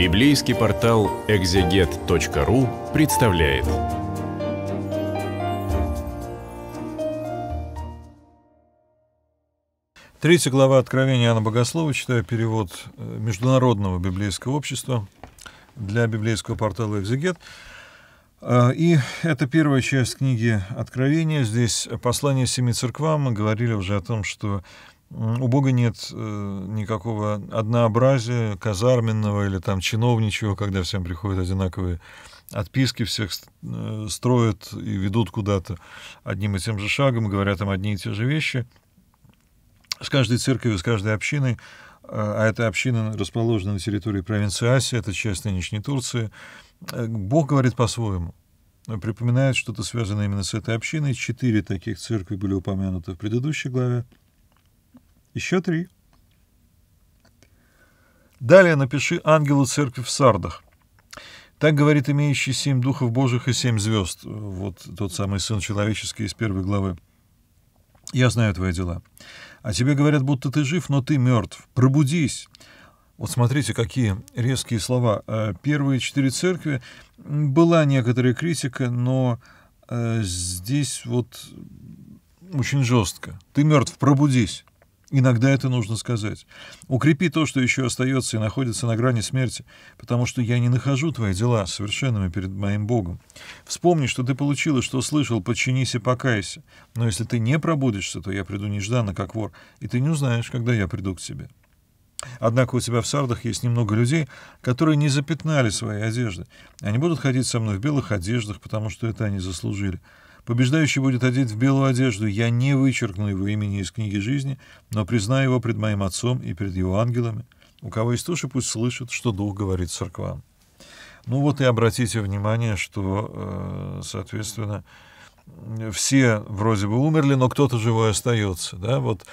Библейский портал экзегет.ру представляет. Третья глава Откровения Иоанна Богослова, читаю перевод э, Международного библейского общества для библейского портала «Экзегет». А, и это первая часть книги Откровения. Здесь послание семи церквам. Мы говорили уже о том, что у Бога нет э, никакого однообразия казарменного или там чиновничего, когда всем приходят одинаковые отписки, всех э, строят и ведут куда-то одним и тем же шагом, говорят им одни и те же вещи. С каждой церковью, с каждой общиной, э, а эта община расположена на территории провинции Асия, это часть нынешней Турции, э, Бог говорит по-своему припоминает что-то связанное именно с этой общиной. Четыре таких церкви были упомянуты в предыдущей главе. Еще три. Далее напиши Ангелы церкви в Сардах. Так говорит имеющий семь духов божьих и семь звезд. Вот тот самый сын человеческий из первой главы. Я знаю твои дела. А тебе говорят, будто ты жив, но ты мертв. Пробудись. Вот смотрите, какие резкие слова. Э, первые четыре церкви была некоторая критика, но э, здесь вот очень жестко. Ты мертв, пробудись. Иногда это нужно сказать. Укрепи то, что еще остается и находится на грани смерти, потому что я не нахожу твои дела совершенными перед моим Богом. Вспомни, что ты получил и что слышал, подчинись и покайся. Но если ты не пробудешься, то я приду нежданно, как вор, и ты не узнаешь, когда я приду к тебе». Однако у тебя в сардах есть немного людей, которые не запятнали свои одежды. Они будут ходить со мной в белых одеждах, потому что это они заслужили. Побеждающий будет одет в белую одежду. Я не вычеркну его имени из книги жизни, но признаю его пред моим отцом и пред его ангелами. У кого есть уши, пусть слышит, что Дух говорит церквам. Ну вот и обратите внимание, что, э, соответственно, все вроде бы умерли, но кто-то живой остается. Да? Вот,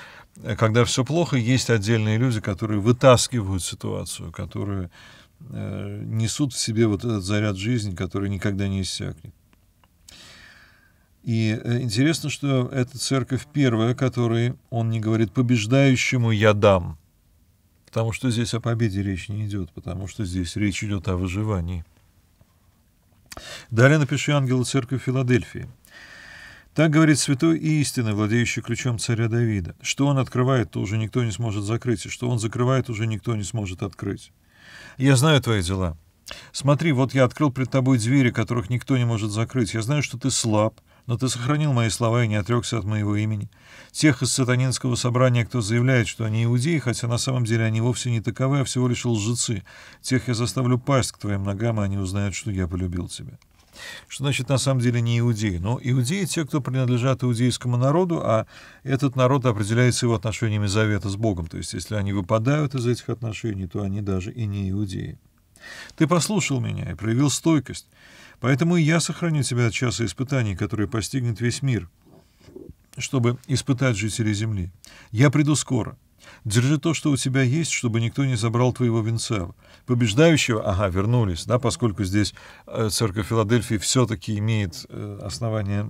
э, когда все плохо, есть отдельные люди, которые вытаскивают ситуацию, которые э, несут в себе вот этот заряд жизни, который никогда не иссякнет. И э, интересно, что эта церковь первая, которой он не говорит «побеждающему я дам», потому что здесь о победе речь не идет, потому что здесь речь идет о выживании. Далее напиши ангелу церкви Филадельфии. Так говорит святой и истинный владеющий ключом царя Давида. Что он открывает, то уже никто не сможет закрыть, и что он закрывает, уже никто не сможет открыть. Я знаю твои дела. Смотри, вот я открыл пред тобой двери, которых никто не может закрыть. Я знаю, что ты слаб, но ты сохранил мои слова и не отрекся от моего имени. Тех из сатанинского собрания, кто заявляет, что они иудеи, хотя на самом деле они вовсе не таковы, а всего лишь лжецы. Тех я заставлю пасть к твоим ногам, и они узнают, что я полюбил тебя». Что значит на самом деле не иудеи? Но ну, иудеи — те, кто принадлежат иудейскому народу, а этот народ определяется его отношениями завета с Богом. То есть если они выпадают из этих отношений, то они даже и не иудеи. Ты послушал меня и проявил стойкость, поэтому и я сохраню тебя от часа испытаний, которые постигнет весь мир, чтобы испытать жителей земли. Я приду скоро. Держи то, что у тебя есть, чтобы никто не забрал твоего венца. Побеждающего, ага, вернулись, да, поскольку здесь э, церковь Филадельфии все-таки имеет э, основание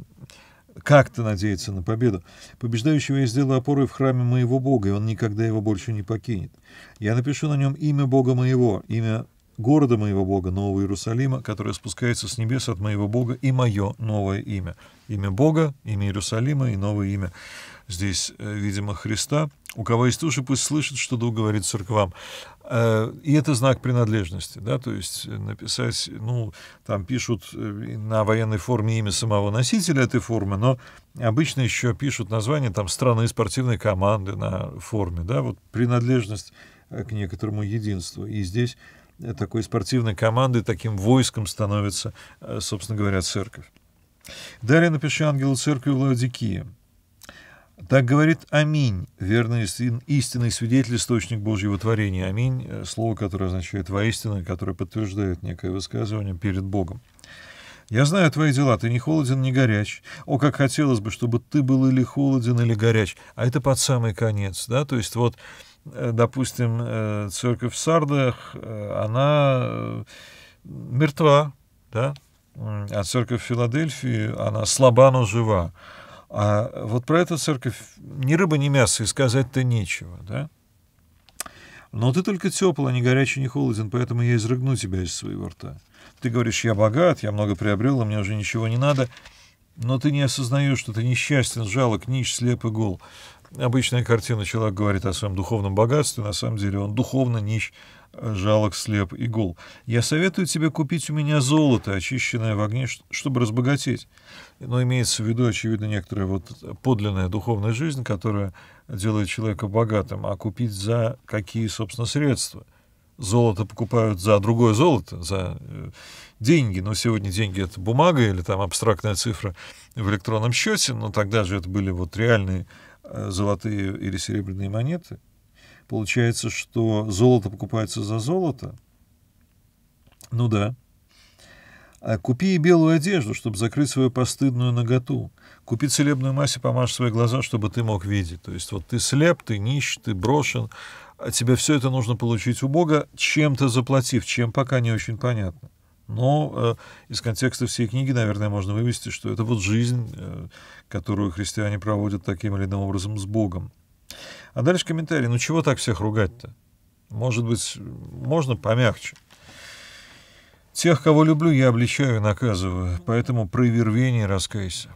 э, как-то надеяться на победу. Побеждающего я сделаю опорой в храме моего Бога, и он никогда его больше не покинет. Я напишу на нем имя Бога моего, имя города моего Бога, Нового Иерусалима, которое спускается с небес от моего Бога, и мое новое имя. Имя Бога, имя Иерусалима и новое имя. Здесь, э, видимо, Христа. У кого есть уши, пусть слышит, что Дух говорит церквам. Э, и это знак принадлежности, да, то есть э, написать, ну, там пишут на военной форме имя самого носителя этой формы, но обычно еще пишут название там страны спортивной команды на форме, да, вот принадлежность к некоторому единству. И здесь такой спортивной командой, таким войском становится, э, собственно говоря, церковь. Далее напиши ангелу церкви в Так говорит Аминь, верный истинный свидетель, источник Божьего творения. Аминь — слово, которое означает воистину, которое подтверждает некое высказывание перед Богом. Я знаю твои дела, ты не холоден, не горяч. О, как хотелось бы, чтобы ты был или холоден, или горяч. А это под самый конец, да, то есть вот Э, допустим, э, церковь в Сардах, э, она мертва, да, а церковь в Филадельфии, она слаба, но жива. А вот про эту церковь ни рыба, ни мясо, и сказать-то нечего, да. Но ты только тепл, а не горячий, не холоден, поэтому я изрыгну тебя из своего рта. Ты говоришь, я богат, я много приобрел, и мне уже ничего не надо, но ты не осознаешь, что ты несчастен, жалок, нищ, слеп и гол обычная картина. Человек говорит о своем духовном богатстве, на самом деле он духовно нищ, жалок, слеп и гол. Я советую тебе купить у меня золото, очищенное в огне, чтобы разбогатеть. Но имеется в виду, очевидно, некоторая вот подлинная духовная жизнь, которая делает человека богатым, а купить за какие, собственно, средства – золото покупают за другое золото, за э, деньги. Но сегодня деньги это бумага или там абстрактная цифра в электронном счете, но тогда же это были вот реальные Э, золотые или серебряные монеты. Получается, что золото покупается за золото. Ну да. А купи белую одежду, чтобы закрыть свою постыдную наготу. Купи целебную массу, помажь свои глаза, чтобы ты мог видеть. То есть вот ты слеп, ты нищ, ты брошен, а тебе все это нужно получить у Бога, чем-то заплатив, чем пока не очень понятно. Но э, из контекста всей книги, наверное, можно вывести, что это вот жизнь, э, которую христиане проводят таким или иным образом с Богом. А дальше комментарий. Ну чего так всех ругать-то? Может быть, можно помягче. Тех, кого люблю, я обличаю и наказываю, поэтому прояви рвение и раскайся.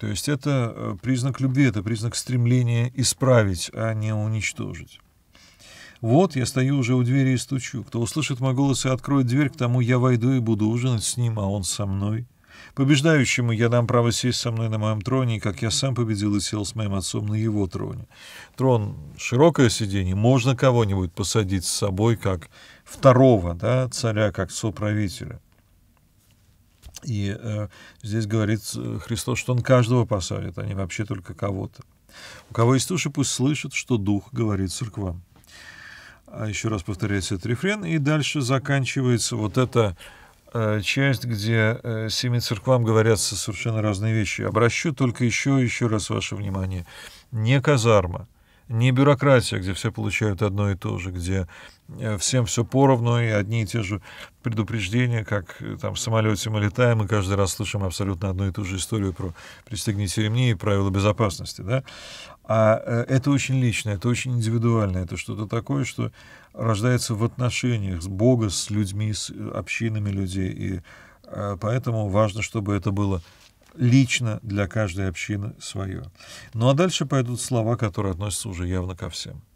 То есть это э, признак любви, это признак стремления исправить, а не уничтожить. Вот, я стою уже у двери и стучу. Кто услышит мой голос и откроет дверь, к тому я войду и буду ужинать с ним, а он со мной. Побеждающему я дам право сесть со мной на моем троне, как я сам победил и сел с моим отцом на его троне. Трон — широкое сиденье, можно кого-нибудь посадить с собой, как второго да, царя, как соправителя. И э, здесь говорит э, Христос, что он каждого посадит, а не вообще только кого-то. У кого есть уши, пусть слышит, что Дух говорит церквам. А еще раз повторяется этот рефрен, и дальше заканчивается вот эта э, часть, где э, семи церквам говорятся совершенно разные вещи. Обращу только еще еще раз ваше внимание. Не казарма, не бюрократия, где все получают одно и то же, где э, всем все поровну и одни и те же предупреждения, как э, там в самолете мы летаем и каждый раз слышим абсолютно одну и ту же историю про пристегните ремни и правила безопасности, да? А э, это очень личное, это очень индивидуальное, это что-то такое, что рождается в отношениях с Бога, с людьми, с общинами людей, и поэтому важно, чтобы это было лично для каждой общины свое. Ну а дальше пойдут слова, которые относятся уже явно ко всем.